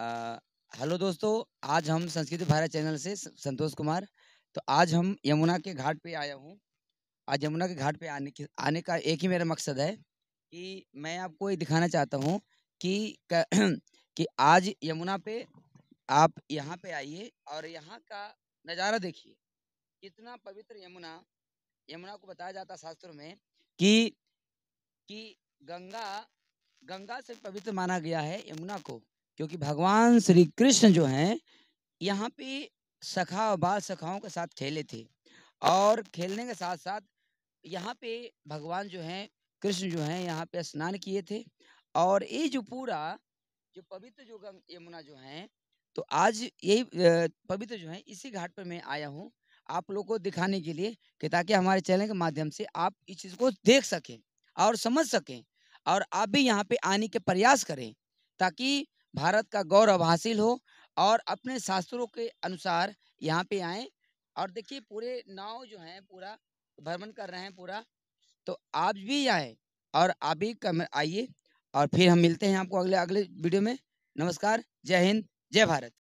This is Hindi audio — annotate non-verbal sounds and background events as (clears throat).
हेलो दोस्तों आज हम संस्कृति भारत चैनल से संतोष कुमार तो आज हम यमुना के घाट पे आया हूँ आज यमुना के घाट पे आने के आने का एक ही मेरा मकसद है कि मैं आपको ये दिखाना चाहता हूँ कि (clears throat) कि आज यमुना पे आप यहाँ पे आइए और यहाँ का नज़ारा देखिए कितना पवित्र यमुना यमुना को बताया जाता शास्त्रों में कि कि गंगा गंगा से पवित्र माना गया है यमुना को क्योंकि भगवान श्री कृष्ण जो हैं यहाँ पे सखा और बाल सखाओं के साथ खेले थे और खेलने के साथ साथ यहाँ पे भगवान जो हैं कृष्ण जो हैं यहाँ पे स्नान किए थे और ये जो पूरा जो पवित्र जो यमुना जो हैं तो आज यही पवित्र जो है इसी घाट पर मैं आया हूँ आप लोगों को दिखाने के लिए कि ताकि हमारे चैनल के माध्यम से आप इस चीज़ को देख सकें और समझ सकें और आप भी यहाँ पे आने के प्रयास करें ताकि भारत का गौरव हासिल हो और अपने शास्त्रों के अनुसार यहाँ पे आए और देखिए पूरे नाव जो है पूरा भ्रमण कर रहे हैं पूरा तो आप भी आए और आप भी आइए और फिर हम मिलते हैं आपको अगले अगले वीडियो में नमस्कार जय हिंद जय भारत